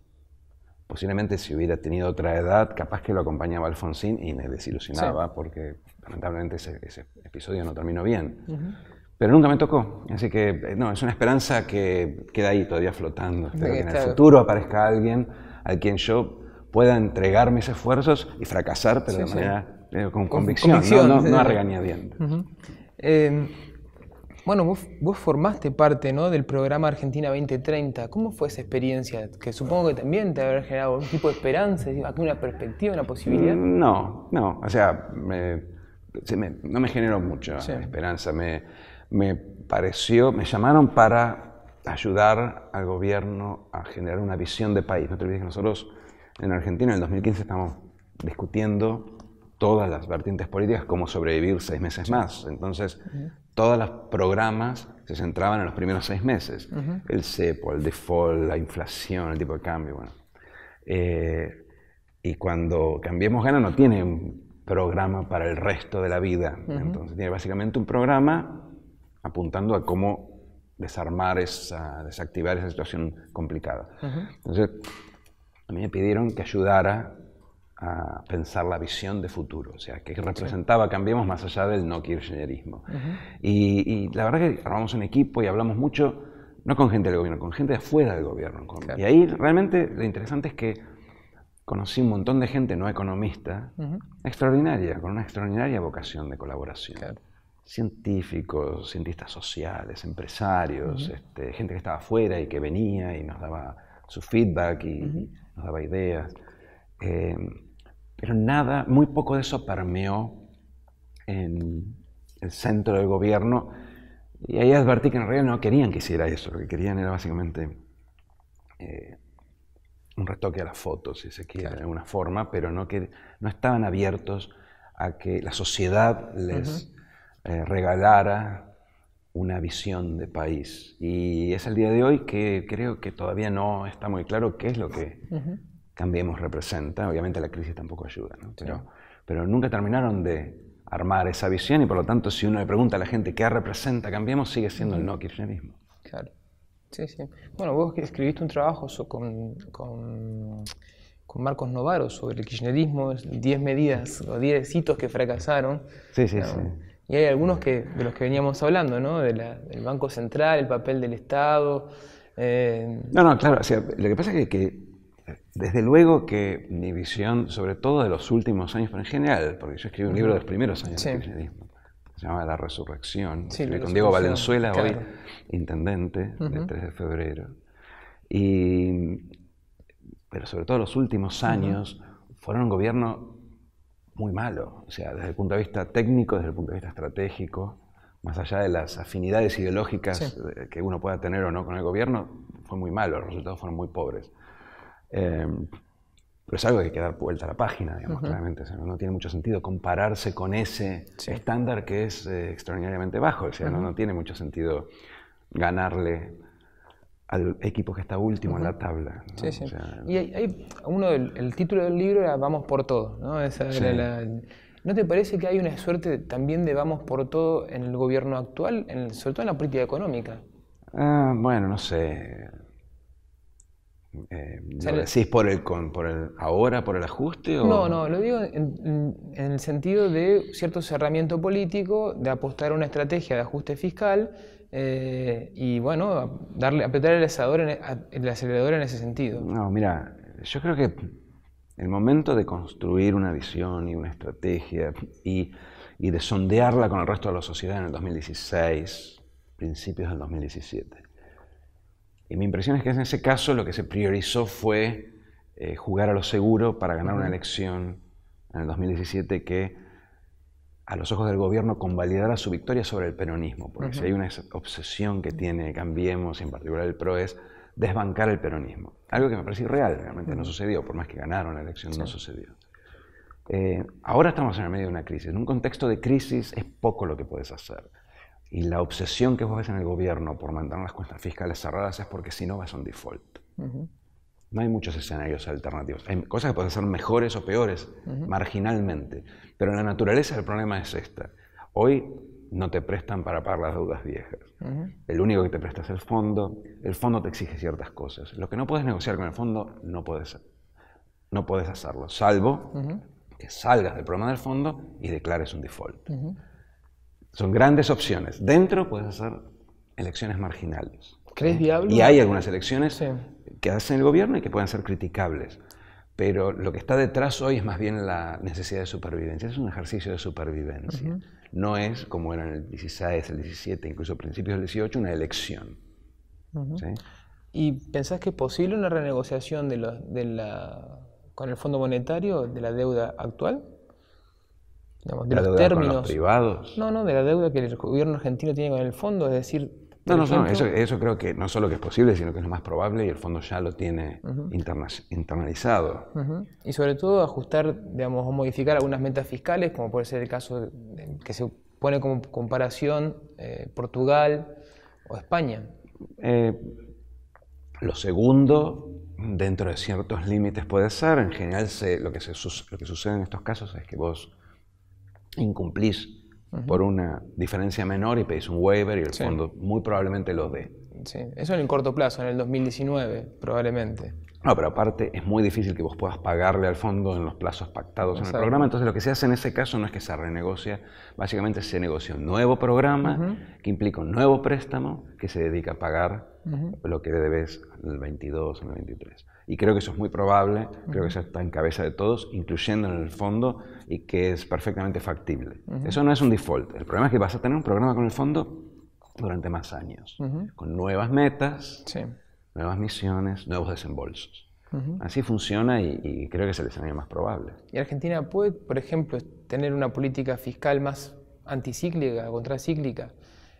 Posiblemente si hubiera tenido otra edad, capaz que lo acompañaba Alfonsín y me desilusionaba porque lamentablemente ese, episodio no terminó bien. Pero nunca me tocó, así que eh, no, es una esperanza que queda ahí todavía flotando. que en el futuro aparezca alguien al quien yo pueda entregar mis esfuerzos y fracasar, pero de manera eh, con, convicción, no, no, no a regañadientes. Eh, bueno, vos, formaste parte ¿no? del programa Argentina 2030. ¿Cómo fue esa experiencia? Que supongo que también te habrá generado un tipo de esperanza, una perspectiva, una posibilidad. Mm, no, no. O sea, no me generó mucha esperanza me pareció, me llamaron para ayudar al gobierno a generar una visión de país. No te olvides que nosotros en Argentina en el 2015 estamos discutiendo todas las vertientes políticas, cómo sobrevivir seis meses más. Entonces, todos los programas se centraban en los primeros seis meses. El CEPO, el default, la inflación, el tipo de cambio. Bueno. Eh, y cuando Cambiemos Gana no tiene un programa para el resto de la vida. Entonces, tiene básicamente un programa apuntando a cómo desarmar esa, desactivar esa situación complicada. Entonces, a mí me pidieron que ayudara a pensar la visión de futuro, o sea, que representaba Cambiemos más allá del no kirchnerismo. y, la verdad es que armamos un equipo y hablamos mucho, no con gente del gobierno, con gente de afuera del gobierno. Y ahí realmente lo interesante es que conocí un montón de gente no economista, extraordinaria, con una extraordinaria vocación de colaboración. Claro científicos, cientistas sociales, empresarios, este, gente que estaba afuera y que venía y nos daba su feedback y nos daba ideas. Em, pero nada, muy poco de eso permeó en el centro del gobierno y ahí advertí que en realidad no querían que hiciera eso, lo que querían era básicamente eh, un retoque a las fotos, si se quiere, de alguna forma, pero no, que, no estaban abiertos a que la sociedad les... Eh, regalara una visión de país. Y es el día de hoy que creo que todavía no está muy claro qué es lo que Cambiemos representa. Obviamente la crisis tampoco ayuda, ¿no? pero, pero nunca terminaron de armar esa visión y por lo tanto si uno le pregunta a la gente qué representa Cambiemos, sigue siendo el no kirchnerismo. Claro. Sí, sí. Bueno, vos escribiste un trabajo con, con, Marcos Novaro sobre el kirchnerismo, 10 medidas o 10 hitos que fracasaron. Sí, sí, sí. Y hay algunos que, de los que veníamos hablando, ¿no? del Banco Central, el papel del Estado. Eh, no, no, claro. lo que pasa es que, desde luego que mi visión, sobre todo de los últimos años, pero en general, porque yo escribí un libro de los primeros años del kirchnerismo, se llama La Resurrección, con Diego Valenzuela, hoy intendente del 3 de febrero. Y, pero sobre todo los últimos años, fueron un gobierno muy malo, o sea, desde el punto de vista técnico, desde el punto de vista estratégico, más allá de las afinidades ideológicas eh, que uno pueda tener o no con el gobierno, fue muy malo, los resultados fueron muy pobres. Em, pero es algo que hay que dar vuelta a la página, digamos, claramente. no tiene mucho sentido compararse con ese estándar que es eh, extraordinariamente bajo. O sea, no, tiene mucho sentido ganarle al equipo que está último en la tabla. Sí, sí. y hay, uno, el, título del libro era Vamos por todo, ¿no? ¿No te parece que hay una suerte también de vamos por todo en el gobierno actual, sobre todo en la política económica? Ah, bueno, no sé. Eh, ¿Si es por el, por el ahora, por el ajuste? ¿o? No, no, lo digo en, en, el sentido de cierto cerramiento político, de apostar a una estrategia de ajuste fiscal eh, y bueno, darle, apretar el e, acelerador, en, en ese sentido. No, mira, yo creo que el momento de construir una visión y una estrategia y, y de sondearla con el resto de la sociedad en el 2016, principios del 2017. Y mi impresión es que en ese caso lo que se priorizó fue eh, jugar a lo seguro para ganar una elección en el 2017 que a los ojos del gobierno a su victoria sobre el peronismo, porque si hay una obsesión que tiene Cambiemos, en particular el PRO, es desbancar el peronismo. Algo que me parece irreal, realmente no sucedió, por más que ganaron la elección, no sucedió. Eh, ahora estamos en el medio de una crisis. En un contexto de crisis es poco lo que puedes hacer. Y la obsesión que vos ves en el gobierno por mantener las cuentas fiscales cerradas es porque si no vas a un default. No hay muchos escenarios alternativos. Hay cosas que pueden ser mejores o peores marginalmente, pero en la naturaleza el problema es esta. Hoy no te prestan para pagar las deudas viejas. El único que te presta es el fondo. El fondo te exige ciertas cosas. Lo que no puedes negociar con el fondo, no puedes, no puedes hacerlo, salvo que salgas del problema del fondo y declares un default. Son grandes opciones. Dentro puedes hacer elecciones marginales. ¿Crees viable? Y hay algunas elecciones que hacen el gobierno y que puedan ser criticables. Pero lo que está detrás hoy es más bien la necesidad de supervivencia. Es un ejercicio de supervivencia. No es, como era en el 16, el 17, incluso principios del 18, una elección. ¿Y pensás que es posible una renegociación de, de la, con el Fondo Monetario de la deuda actual? de los términos. los privados. No, no, de la deuda que el gobierno argentino tiene con el fondo, es decir, no, no, no eso, creo que no solo que es posible, sino que es lo más probable y el fondo ya lo tiene internalizado. Y sobre todo ajustar, digamos, o modificar algunas metas fiscales, como puede ser el caso que se pone como comparación eh, Portugal o España. Eh, lo segundo, dentro de ciertos límites puede ser, en general lo que sucede en estos casos es que vos incumplís por una diferencia menor y pedís un waiver y el fondo muy probablemente lo dé. Sí, eso en el corto plazo, en el 2019 probablemente. No, pero aparte es muy difícil que vos puedas pagarle al fondo en los plazos pactados en el programa. Entonces lo que se hace en ese caso no es que se renegocia, básicamente se negocia un nuevo programa que implica un nuevo préstamo que se dedica a pagar lo que debes en el 22, en el 23. Y creo que eso es muy probable, creo que eso está en cabeza de todos, incluyendo en el fondo, y que es perfectamente factible. Eso no es un default. El problema es que vas a tener un programa con el fondo durante más años, con nuevas metas, nuevas misiones, nuevos desembolsos. Así funciona y, creo que es el escenario más probable. ¿Y Argentina puede, por ejemplo, tener una política fiscal más anticíclica, contracíclica,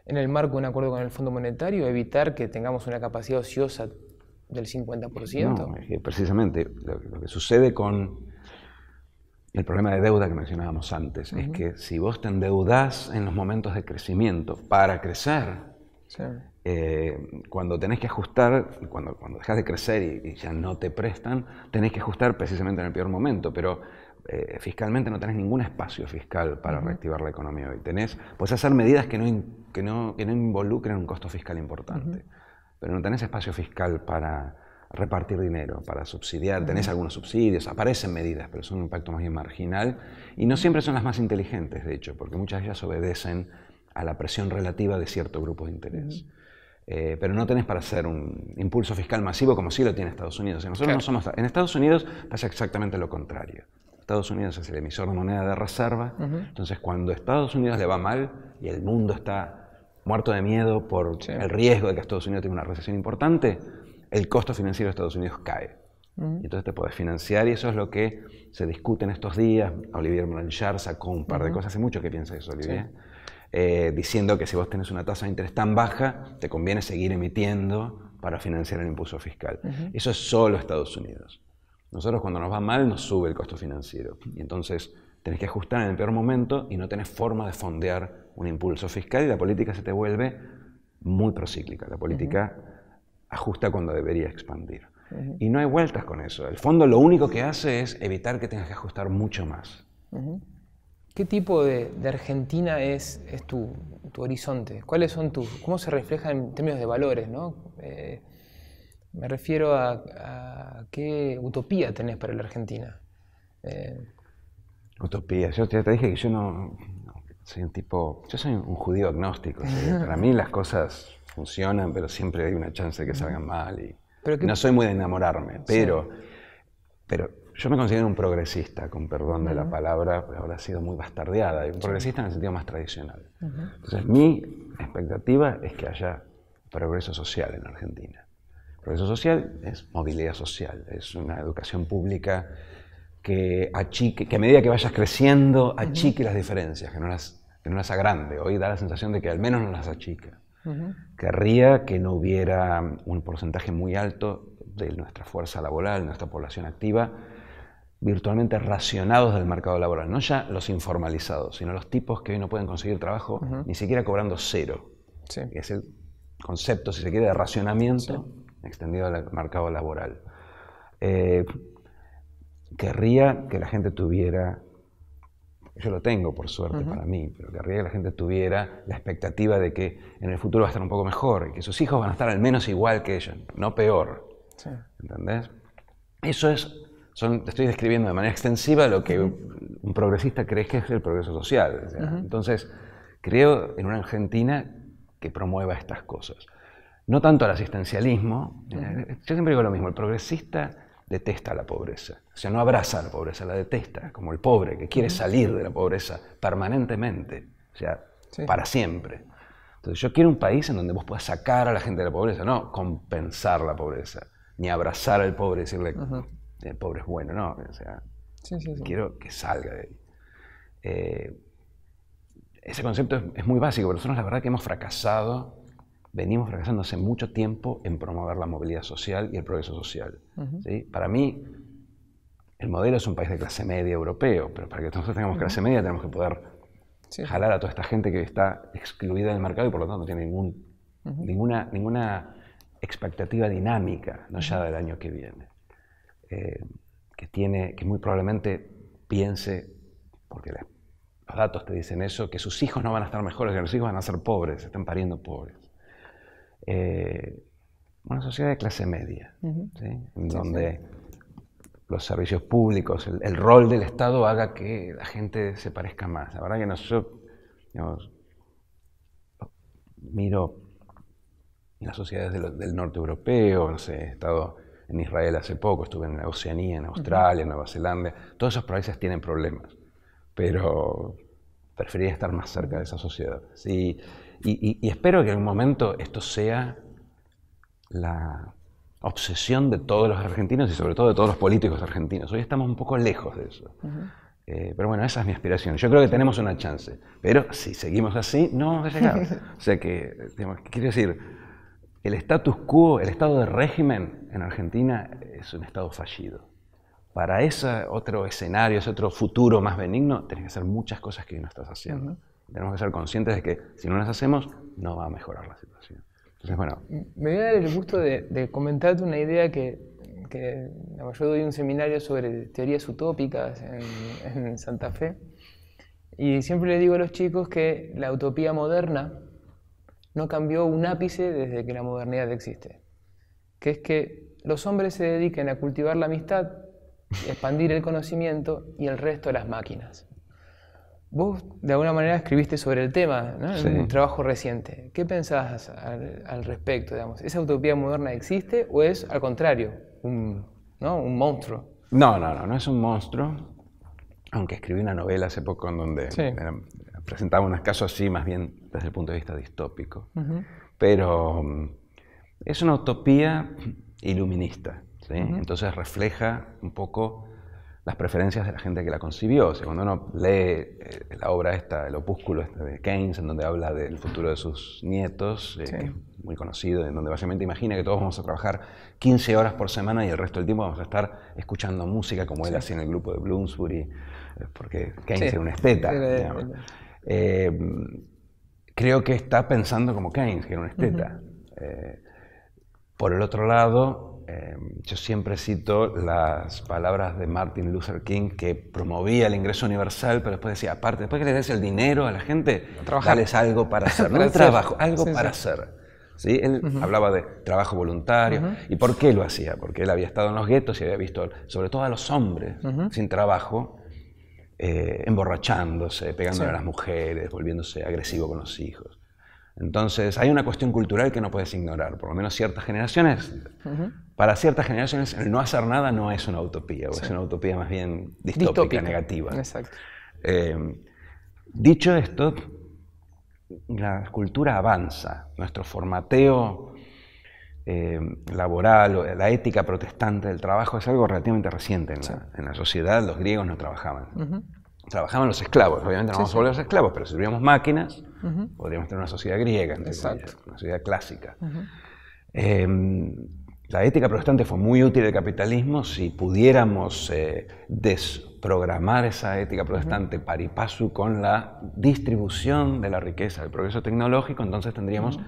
en el marco de un acuerdo con el Fondo Monetario, evitar que tengamos una capacidad ociosa del 50%. precisamente lo, que sucede con el problema de deuda que mencionábamos antes es que si vos te endeudás en los momentos de crecimiento para crecer, eh, cuando tenés que ajustar, cuando, cuando dejas de crecer y, ya no te prestan, tenés que ajustar precisamente en el peor momento, pero eh, fiscalmente no tenés ningún espacio fiscal para reactivar la economía hoy. Tenés, puedes hacer medidas que no, involucren un costo fiscal importante pero no tenés espacio fiscal para repartir dinero, para subsidiar, tenés algunos subsidios, aparecen medidas, pero son un impacto más bien marginal y no siempre son las más inteligentes, de hecho, porque muchas de ellas obedecen a la presión relativa de cierto grupo de interés. Eh, pero no tenés para hacer un impulso fiscal masivo como sí lo tiene Estados Unidos. nosotros no somos, en Estados Unidos pasa exactamente lo contrario. Estados Unidos es el emisor de moneda de reserva, entonces cuando a Estados Unidos le va mal y el mundo está muerto de miedo por el riesgo de que Estados Unidos tenga una recesión importante, el costo financiero de Estados Unidos cae. Entonces te puedes financiar y eso es lo que se discute en estos días. Olivier Blanchard sacó un par de cosas, hace mucho que piensa eso, Olivier, eh, diciendo que si vos tenés una tasa de interés tan baja, te conviene seguir emitiendo para financiar el impulso fiscal. Eso es solo Estados Unidos. Nosotros cuando nos va mal nos sube el costo financiero. Y entonces tenés que ajustar en el peor momento y no tenés forma de fondear un impulso fiscal y la política se te vuelve muy procíclica. La política ajusta cuando debería expandir. Y no hay vueltas con eso. El fondo lo único que hace es evitar que tengas que ajustar mucho más. ¿Qué tipo de, Argentina es, tu, horizonte? ¿Cuáles son tus, ¿Cómo se refleja en términos de valores? Eh, me refiero a, qué utopía tenés para la Argentina. Eh, Utopía. Yo te, dije que yo no, soy un tipo, yo soy un judío agnóstico. para mí las cosas funcionan, pero siempre hay una chance de que salgan mal y no soy muy de enamorarme, pero, pero yo me considero un progresista, con perdón de la palabra, pero ahora ha sido muy bastardeada, un progresista en el sentido más tradicional. Entonces mi expectativa es que haya progreso social en Argentina. Progreso social es movilidad social, es una educación pública que que a medida que vayas creciendo, achique las diferencias, que no las, que no agrande. Hoy da la sensación de que al menos no las achica. Querría que no hubiera un porcentaje muy alto de nuestra fuerza laboral, nuestra población activa, virtualmente racionados del mercado laboral. No ya los informalizados, sino los tipos que hoy no pueden conseguir trabajo ni siquiera cobrando cero. Es el concepto, si se quiere, de racionamiento extendido al mercado laboral. Eh, querría que la gente tuviera, yo lo tengo por suerte para mí, pero querría que la gente tuviera la expectativa de que en el futuro va a estar un poco mejor y que sus hijos van a estar al menos igual que ellos, no peor. ¿Entendés? Eso es, te estoy describiendo de manera extensiva lo que un progresista cree que es el progreso social. Entonces, creo en una Argentina que promueva estas cosas. No tanto al asistencialismo, yo siempre digo lo mismo, el progresista detesta la pobreza. O sea, no abraza la pobreza, la detesta, como el pobre que quiere salir de la pobreza permanentemente, o sea, para siempre. Entonces, yo quiero un país en donde vos puedas sacar a la gente de la pobreza, no compensar la pobreza, ni abrazar al pobre y decirle, que el eh, pobre es bueno, no. O sea, quiero que salga de ahí. Eh, ese concepto es, es muy básico, pero nosotros la verdad que hemos fracasado venimos fracasando hace mucho tiempo en promover la movilidad social y el progreso social. Para mí, el modelo es un país de clase media europeo, pero para que nosotros tengamos clase media tenemos que poder jalar a toda esta gente que está excluida del mercado y por lo tanto no tiene ningún, ninguna, ninguna expectativa dinámica, no ya del año que viene, eh, que, tiene, que muy probablemente piense, porque los datos te dicen eso, que sus hijos no van a estar mejores, que los hijos van a ser pobres, se están pariendo pobres. Eh, una sociedad de clase media, en donde los servicios públicos, el, rol del Estado haga que la gente se parezca más. La verdad que nosotros, miro las sociedades del, norte europeo, no he estado en Israel hace poco, estuve en la Oceanía, en Australia, en Nueva Zelanda, todos esos países tienen problemas, pero prefería estar más cerca de esa sociedad. Sí, y, espero que en algún momento esto sea la obsesión de todos los argentinos y sobre todo de todos los políticos argentinos. Hoy estamos un poco lejos de eso. Eh, pero bueno, esa es mi aspiración. Yo creo que tenemos una chance. Pero si seguimos así, no vamos a llegar. o sea que, quiero decir, el status quo, el estado de régimen en Argentina es un estado fallido. Para ese otro escenario, ese otro futuro más benigno, tienes que hacer muchas cosas que no estás haciendo. Tenemos que ser conscientes de que si no las hacemos, no va a mejorar la situación. bueno. Me voy a dar el gusto de, comentarte una idea que, yo doy un seminario sobre teorías utópicas en, Santa Fe. Y siempre le digo a los chicos que la utopía moderna no cambió un ápice desde que la modernidad existe. Que es que los hombres se dediquen a cultivar la amistad, expandir el conocimiento y el resto las máquinas. Vos de alguna manera escribiste sobre el tema, En un trabajo reciente. ¿Qué pensás al, respecto, digamos? ¿Esa utopía moderna existe o es al contrario, un, ¿no? un monstruo? No, no, no, no es un monstruo. Aunque escribí una novela hace poco en donde presentaba unos casos así, más bien desde el punto de vista distópico. Pero mm, es una utopía iluminista, Entonces refleja un poco las preferencias de la gente que la concibió. cuando uno lee eh, la obra esta, el opúsculo este de Keynes, en donde habla del futuro de sus nietos, eh, muy conocido, en donde básicamente imagina que todos vamos a trabajar 15 horas por semana y el resto del tiempo vamos a estar escuchando música como él hacía en el grupo de Bloomsbury, eh, porque Keynes era un esteta. Em, creo que está pensando como Keynes, que era un esteta. por el otro lado, yo siempre cito las palabras de Martin Luther King que promovía el ingreso universal, pero después decía, aparte, después que le des el dinero a la gente, dales algo para hacer, no un trabajo, algo para hacer. ¿Sí? Él hablaba de trabajo voluntario. ¿Y por qué lo hacía? Porque él había estado en los guetos y había visto, sobre todo a los hombres sin trabajo, eh, emborrachándose, pegándole a las mujeres, volviéndose agresivo con los hijos. Entonces, hay una cuestión cultural que no puedes ignorar, por lo menos ciertas generaciones. Para ciertas generaciones, el no hacer nada no es una utopía, o es una utopía más bien distópica, negativa. Exacto. Eh, dicho esto, la cultura avanza, nuestro formateo eh, laboral, la ética protestante del trabajo es algo relativamente reciente en, la, sociedad, los griegos no trabajaban. Trabajaban los esclavos, obviamente no vamos a volver a los esclavos, pero servíamos máquinas Podríamos tener una sociedad griega, una sociedad clásica. Em, la ética protestante fue muy útil del capitalismo si pudiéramos eh, desprogramar esa ética protestante paripasu con la distribución de la riqueza, el progreso tecnológico, entonces tendríamos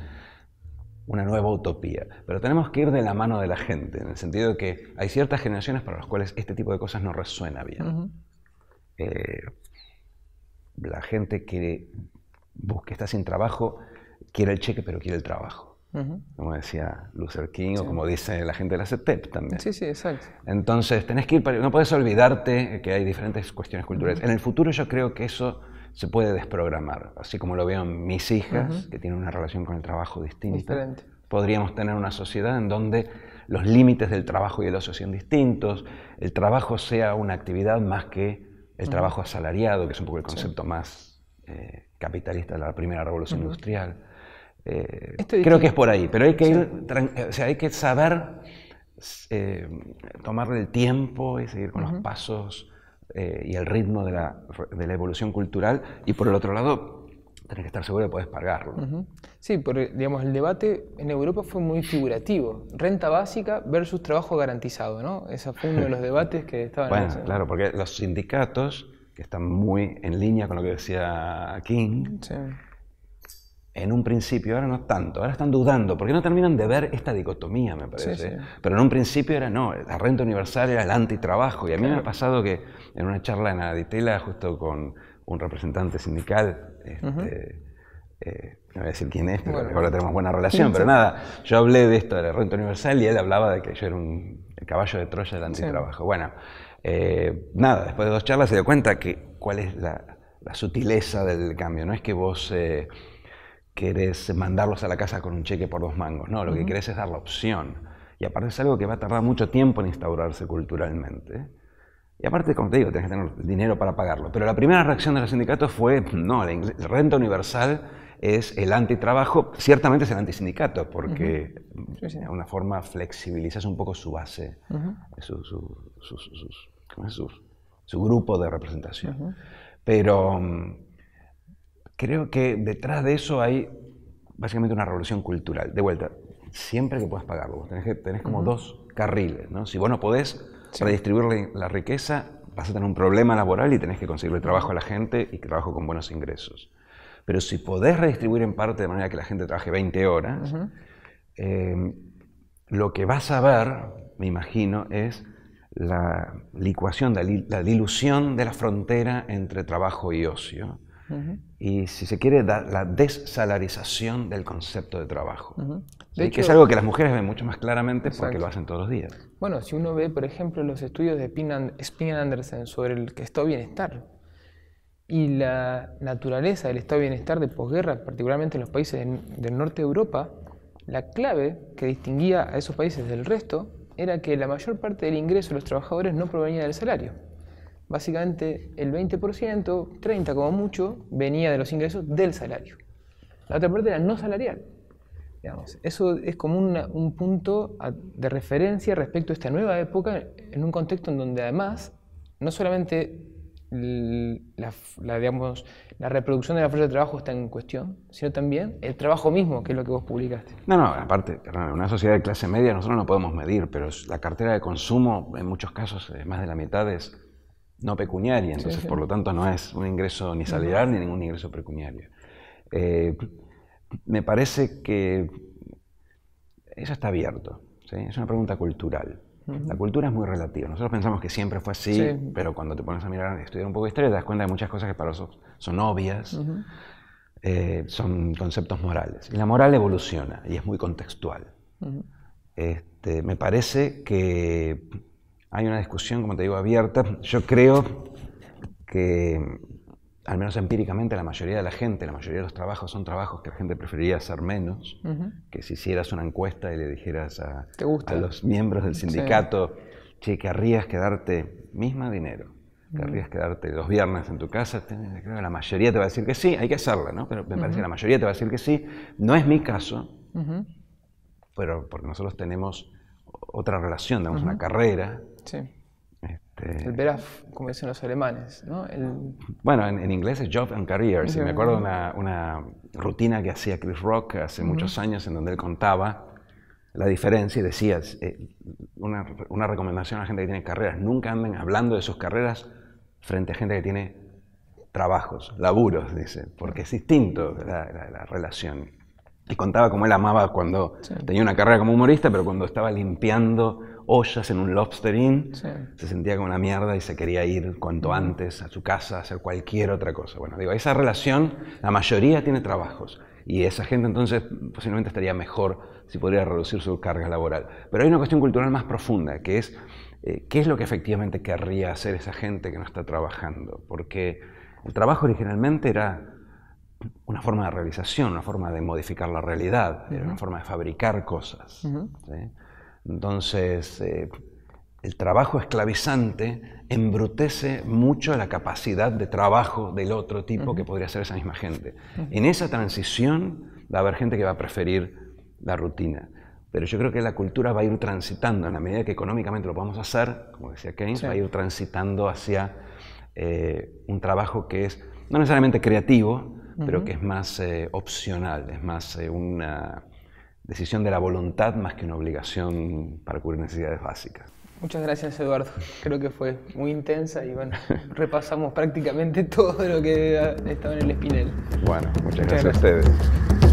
una nueva utopía. Pero tenemos que ir de la mano de la gente, en el sentido de que hay ciertas generaciones para las cuales este tipo de cosas no resuena bien. Eh, la gente quiere Vos que estás sin trabajo, quiere el cheque, pero quiere el trabajo. Como decía Luther King o como dice la gente de la CETEP también. Sí, sí, exacto. Entonces, tenés que ir, no puedes olvidarte que hay diferentes cuestiones culturales. En el futuro yo creo que eso se puede desprogramar, así como lo veo en mis hijas, que tienen una relación con el trabajo distinta. Diferente. Podríamos tener una sociedad en donde los límites del trabajo y el la sean distintos, el trabajo sea una actividad más que el trabajo asalariado, que es un poco el concepto más eh, capitalista de la primera revolución industrial. Eh, creo que es por ahí, pero hay que, ir, hay que saber eh, tomarle tomar el tiempo y seguir con los pasos eh, y el ritmo de la, de la, evolución cultural y por el otro lado tenés que estar seguro de poder pagarlo. Sí, porque digamos, el debate en Europa fue muy figurativo. Renta básica versus trabajo garantizado, ¿no? Ese fue uno de los debates que estaban... bueno, claro, porque los sindicatos que está muy en línea con lo que decía King. En un principio, ahora no tanto, ahora están dudando, porque no terminan de ver esta dicotomía, me parece. ¿eh? Pero en un principio era no, la renta universal era el antitrabajo. Y a mí me ha pasado que en una charla en Aditela, justo con un representante sindical, este, eh, no voy a decir quién es, pero ahora tenemos buena relación, pero nada, yo hablé de esto de la renta universal y él hablaba de que yo era un caballo de Troya del antitrabajo. Bueno, eh, nada, después de dos charlas se dio cuenta que cuál es la, sutileza del cambio. No es que vos eh, querés mandarlos a la casa con un cheque por dos mangos, no, lo que querés es dar la opción. Y aparte es algo que va a tardar mucho tiempo en instaurarse culturalmente. Y aparte, como te digo, tienes que tener dinero para pagarlo. Pero la primera reacción de los sindicatos fue, no, la renta universal es el antitrabajo, ciertamente es el antisindicato, porque de alguna forma flexibilizas un poco su base, su, sus, su grupo de representación. Pero mm, creo que detrás de eso hay básicamente una revolución cultural. De vuelta, siempre que puedas pagarlo, tenés, tenés como dos carriles. Si vos no podés redistribuir la riqueza, vas a tener un problema laboral y tenés que conseguirle trabajo a la gente y que trabajo con buenos ingresos. Pero si podés redistribuir en parte de manera que la gente trabaje 20 horas, eh, lo que vas a ver, me imagino, es la licuación, la, dilución de la frontera entre trabajo y ocio. Y si se quiere, la desalarización del concepto de trabajo. que es algo que las mujeres ven mucho más claramente porque lo hacen todos los días. Bueno, si uno ve, por ejemplo, los estudios de Spin Andersen sobre el estado de bienestar y la naturaleza del estado de bienestar de posguerra, particularmente en los países del norte de Europa, la clave que distinguía a esos países del resto era que la mayor parte del ingreso de los trabajadores no provenía del salario. Básicamente el 20%, 30% como mucho, venía de los ingresos del salario. La otra parte era no salarial. Digamos, eso es como un punto de referencia respecto a esta nueva época en un contexto en donde además no solamente la, digamos, la reproducción de la fuerza de trabajo está en cuestión, sino también el trabajo mismo, que es lo que vos publicaste. No, no, aparte, en una sociedad de clase media nosotros no podemos medir, pero la cartera de consumo en muchos casos eh, más de la mitad es no pecuniaria, entonces por lo tanto no es un ingreso ni salarial ni ningún ingreso pecuniario. Eh, me parece que eso está abierto, es una pregunta cultural. La cultura es muy relativa. Nosotros pensamos que siempre fue así, pero cuando te pones a mirar, estudiar un poco de historia, te das cuenta de muchas cosas que para nosotros son obvias, eh, son conceptos morales. Y la moral evoluciona y es muy contextual. Este, me parece que hay una discusión, como te digo, abierta. Yo creo que al menos empíricamente, la mayoría de la gente, la mayoría de los trabajos son trabajos que la gente preferiría hacer menos, que si hicieras una encuesta y le dijeras a, los miembros del sindicato, sí. che, querrías quedarte misma dinero, querrías quedarte los viernes en tu casa, creo que la mayoría te va a decir que sí, hay que hacerla, ¿no? Pero me parece que la mayoría te va a decir que sí, no es mi caso, pero porque nosotros tenemos otra relación, tenemos una carrera. Sí este, el Beruf, como dicen los alemanes, ¿no? El... Bueno, en, inglés es Job and Careers, y me acuerdo una, una rutina que hacía Chris Rock hace muchos años en donde él contaba la diferencia y decía eh, una, una, recomendación a la gente que tiene carreras, nunca anden hablando de sus carreras frente a gente que tiene trabajos, laburos, dice, porque es distinto la, la, relación. Y contaba cómo él amaba cuando tenía una carrera como humorista, pero cuando estaba limpiando ollas en un lobster se sentía como una mierda y se quería ir cuanto antes a su casa a hacer cualquier otra cosa. Bueno, digo, esa relación, la mayoría tiene trabajos y esa gente entonces posiblemente estaría mejor si pudiera reducir su carga laboral. Pero hay una cuestión cultural más profunda, que es eh, qué es lo que efectivamente querría hacer esa gente que no está trabajando. Porque el trabajo originalmente era una forma de realización, una forma de modificar la realidad, era una forma de fabricar cosas. Entonces, eh, el trabajo esclavizante embrutece mucho la capacidad de trabajo del otro tipo que podría ser esa misma gente. En esa transición va a haber gente que va a preferir la rutina. Pero yo creo que la cultura va a ir transitando, en la medida que económicamente lo a hacer, como decía Keynes, va a ir transitando hacia eh, un trabajo que es no necesariamente creativo, pero que es más eh, opcional, es más una, decisión de la voluntad más que una obligación para cubrir necesidades básicas. Muchas gracias Eduardo, creo que fue muy intensa y bueno, repasamos prácticamente todo lo que estaba en el espinel. Bueno, muchas, gracias a ustedes.